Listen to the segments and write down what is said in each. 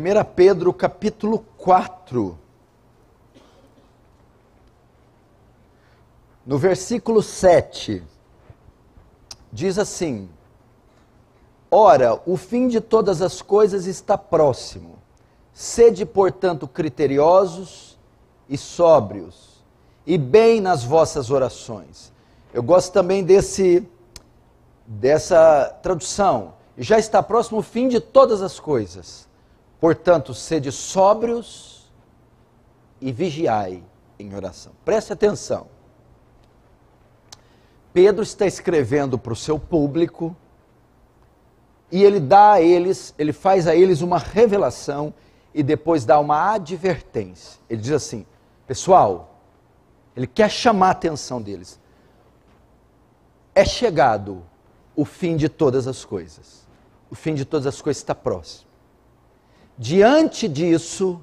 1 Pedro capítulo 4. No versículo 7, diz assim: Ora, o fim de todas as coisas está próximo. Sede, portanto, criteriosos e sóbrios, e bem nas vossas orações. Eu gosto também desse dessa tradução. Já está próximo o fim de todas as coisas. Portanto, sede sóbrios e vigiai em oração. Preste atenção. Pedro está escrevendo para o seu público e ele dá a eles, ele faz a eles uma revelação e depois dá uma advertência. Ele diz assim: pessoal, ele quer chamar a atenção deles. É chegado o fim de todas as coisas. O fim de todas as coisas está próximo. Diante disso,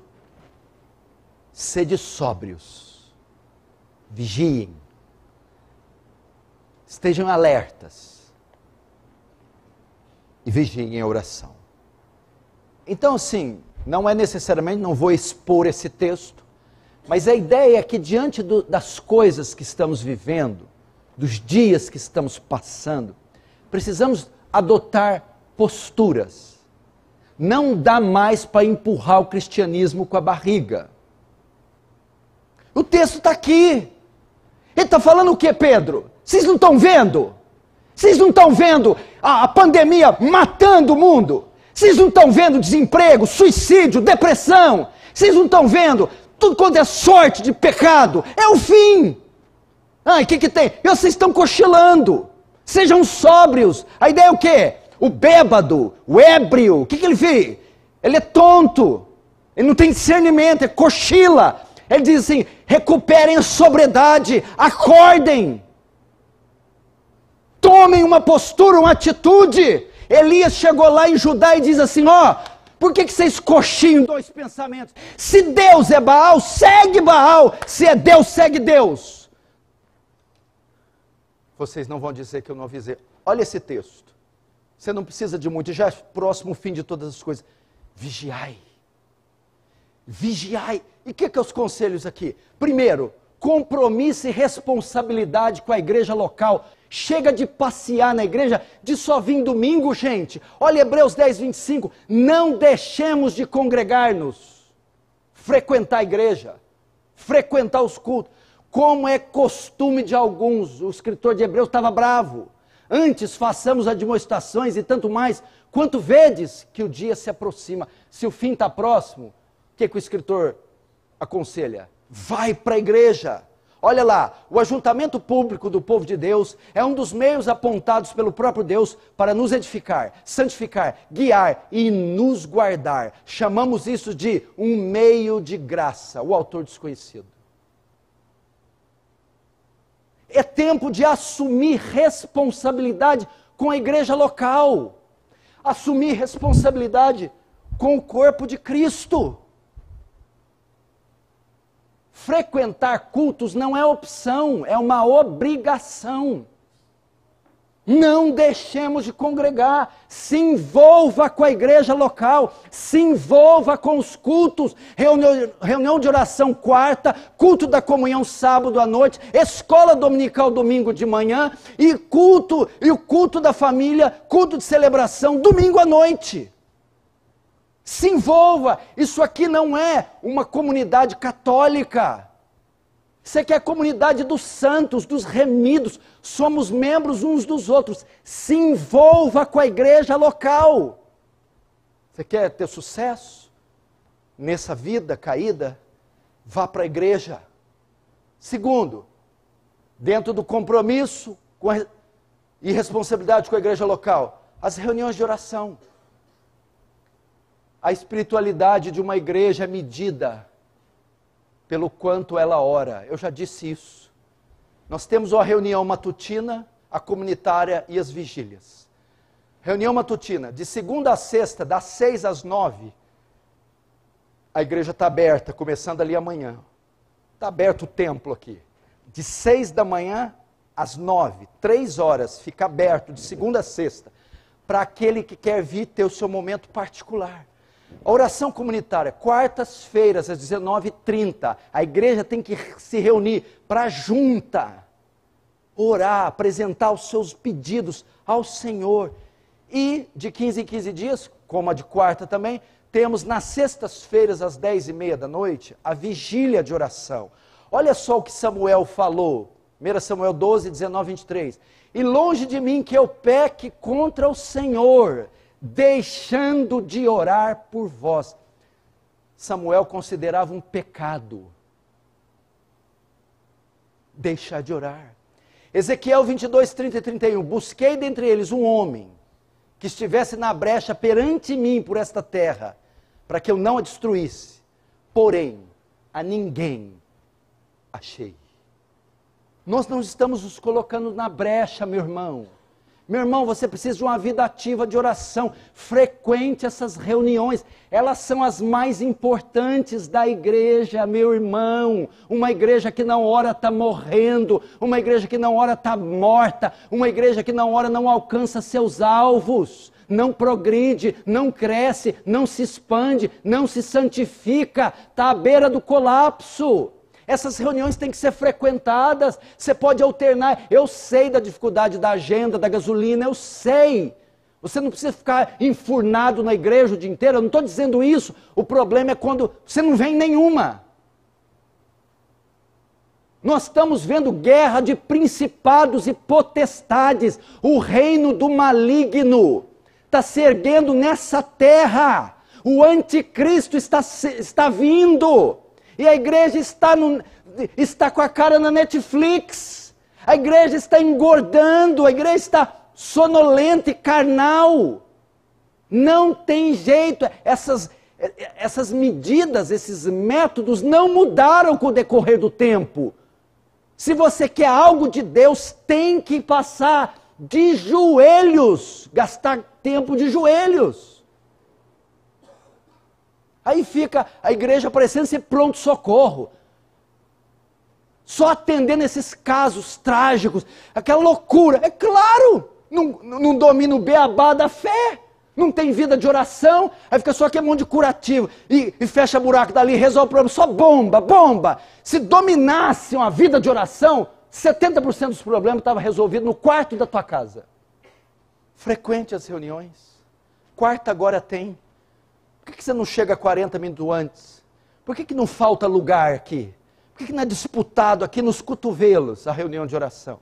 sede sóbrios, vigiem, estejam alertas e vigiem a oração. Então, assim, não é necessariamente, não vou expor esse texto, mas a ideia é que diante do, das coisas que estamos vivendo, dos dias que estamos passando, precisamos adotar posturas não dá mais para empurrar o cristianismo com a barriga. O texto está aqui. Ele está falando o que, Pedro? Vocês não estão vendo? Vocês não estão vendo a, a pandemia matando o mundo? Vocês não estão vendo desemprego, suicídio, depressão? Vocês não estão vendo tudo quanto é sorte de pecado? É o fim. Ai, o que, que tem? Vocês estão cochilando. Sejam sóbrios. A ideia é o quê? O bêbado, o ébrio, o que, que ele vê? Ele é tonto, ele não tem discernimento, é cochila. Ele diz assim: recuperem a sobriedade, acordem, tomem uma postura, uma atitude. Elias chegou lá em Judá e diz assim: ó, oh, por que, que vocês coxinham dois pensamentos? Se Deus é Baal, segue Baal. Se é Deus, segue Deus. Vocês não vão dizer que eu não avisei. Olha esse texto. Você não precisa de muito, já é próximo o fim de todas as coisas. Vigiai. Vigiai. E o que, que é os conselhos aqui? Primeiro, compromisso e responsabilidade com a igreja local. Chega de passear na igreja, de só vir domingo, gente. Olha Hebreus 10, 25. Não deixemos de congregar-nos, frequentar a igreja, frequentar os cultos. Como é costume de alguns, o escritor de Hebreus estava bravo. Antes façamos admoestações e tanto mais, quanto vedes que o dia se aproxima. Se o fim está próximo, o que, que o escritor aconselha? Vai para a igreja. Olha lá, o ajuntamento público do povo de Deus é um dos meios apontados pelo próprio Deus para nos edificar, santificar, guiar e nos guardar. Chamamos isso de um meio de graça, o autor desconhecido. É tempo de assumir responsabilidade com a igreja local, assumir responsabilidade com o corpo de Cristo. Frequentar cultos não é opção, é uma obrigação. Não deixemos de congregar, se envolva com a igreja local, se envolva com os cultos, reunião, reunião de oração quarta, culto da comunhão sábado à noite, escola dominical domingo de manhã e culto e o culto da família, culto de celebração domingo à noite. Se envolva, isso aqui não é uma comunidade católica. Você quer comunidade dos santos, dos remidos. Somos membros uns dos outros. Se envolva com a igreja local. Você quer ter sucesso nessa vida caída? Vá para a igreja. Segundo, dentro do compromisso com a, e responsabilidade com a igreja local, as reuniões de oração. A espiritualidade de uma igreja é medida pelo quanto ela ora. Eu já disse isso. Nós temos uma reunião matutina, a comunitária e as vigílias. Reunião matutina, de segunda a sexta, das seis às nove. A igreja está aberta, começando ali amanhã. Está aberto o templo aqui. De seis da manhã às nove, três horas, fica aberto de segunda a sexta, para aquele que quer vir ter o seu momento particular oração comunitária, quartas-feiras às 19h30, a igreja tem que se reunir para junta, orar, apresentar os seus pedidos ao Senhor. E de 15 em 15 dias, como a de quarta também, temos nas sextas-feiras às 10h30 da noite a vigília de oração. Olha só o que Samuel falou, 1 Samuel 12, 19, 23. E longe de mim que eu peque contra o Senhor deixando de orar por vós. Samuel considerava um pecado deixar de orar. Ezequiel 22, 30 e 31. Busquei dentre eles um homem que estivesse na brecha perante mim por esta terra, para que eu não a destruísse. Porém, a ninguém achei. Nós não estamos nos colocando na brecha, meu irmão. Meu irmão, você precisa de uma vida ativa de oração. Frequente essas reuniões. Elas são as mais importantes da igreja, meu irmão. Uma igreja que não ora está morrendo. Uma igreja que não ora está morta. Uma igreja que não ora não alcança seus alvos. Não progride, não cresce, não se expande, não se santifica. Está à beira do colapso. Essas reuniões têm que ser frequentadas. Você pode alternar. Eu sei da dificuldade da agenda, da gasolina, eu sei. Você não precisa ficar enfurnado na igreja o dia inteiro. Eu não estou dizendo isso. O problema é quando você não vem nenhuma. Nós estamos vendo guerra de principados e potestades. O reino do maligno está se erguendo nessa terra. O anticristo está, está vindo. E a igreja está, no, está com a cara na Netflix. A igreja está engordando, a igreja está sonolenta e carnal. Não tem jeito. Essas, essas medidas, esses métodos não mudaram com o decorrer do tempo. Se você quer algo de Deus, tem que passar de joelhos, gastar tempo de joelhos. Aí fica a igreja parecendo ser pronto-socorro. Só atendendo esses casos trágicos, aquela loucura. É claro, não, não domina o beabá da fé, não tem vida de oração, aí fica só aquele monte de curativo e, e fecha buraco dali, resolve o problema, só bomba, bomba. Se dominasse uma vida de oração, 70% dos problemas estavam resolvidos no quarto da tua casa. Frequente as reuniões, quarta agora tem por que você não chega 40 minutos antes? Por que não falta lugar aqui? Por que não é disputado aqui nos cotovelos a reunião de oração?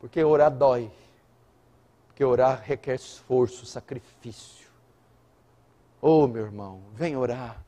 Porque orar dói. Porque orar requer esforço, sacrifício. Oh, meu irmão, vem orar.